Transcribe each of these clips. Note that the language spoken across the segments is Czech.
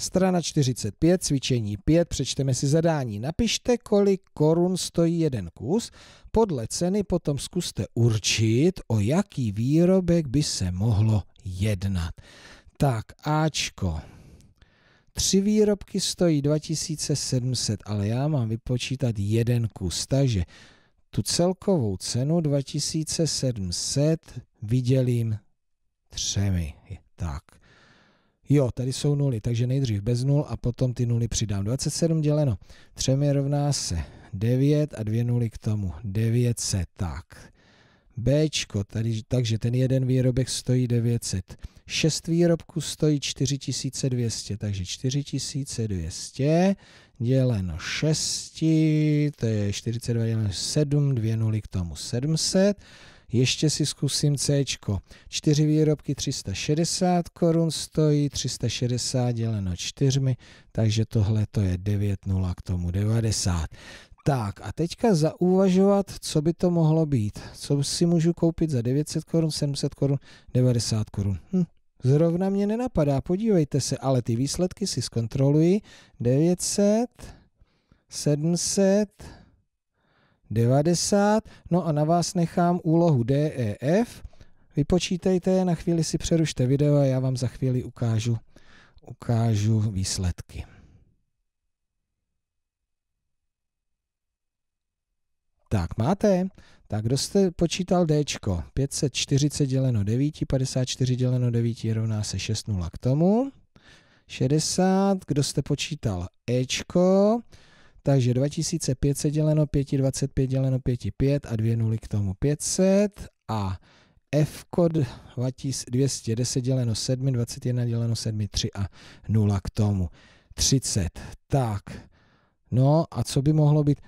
Strana 45, cvičení 5, přečteme si zadání. Napište, kolik korun stojí jeden kus, podle ceny potom zkuste určit, o jaký výrobek by se mohlo jednat. Tak, Ačko. Tři výrobky stojí 2700, ale já mám vypočítat jeden kus, takže tu celkovou cenu 2700 vydělím třemi. Tak. Jo, tady jsou nuly, takže nejdřív bez nul a potom ty nuly přidám. 27 děleno 3 je rovná se 9 a dvě nuly k tomu 900. Tak. Bčko, tady, takže ten jeden výrobek stojí 900. 6 výrobků stojí 4200, takže 4200 děleno 6, to je 42 děleno 7, dvě nuly k tomu 700. Ještě si zkusím C. Čtyři výrobky 360 korun stojí, 360 děleno čtyřmi, takže tohle to je 9,0 k tomu 90. Tak a teďka zauvažovat, co by to mohlo být. Co si můžu koupit za 900 korun, 700 korun, 90 korun. Hm, Zrovna mě nenapadá, podívejte se, ale ty výsledky si zkontroluji. 900, 700, 90. No a na vás nechám úlohu DEF. Vypočítejte, na chvíli si přerušte video a já vám za chvíli ukážu, ukážu výsledky. Tak máte? Tak kdo jste počítal D? 540 děleno 9, 54 děleno 9 rovná se 6, k tomu. 60, kdo jste počítal E? Takže 2500 děleno 5, 25 děleno 5, 5 a dvě nuly k tomu 500 a F kod 210 děleno 7, 21 děleno 7, 3 a 0 k tomu 30. Tak, no a co by mohlo být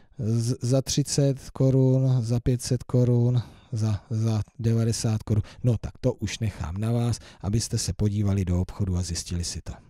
za 30 korun, za 500 korun, za, za 90 korun? No tak to už nechám na vás, abyste se podívali do obchodu a zjistili si to.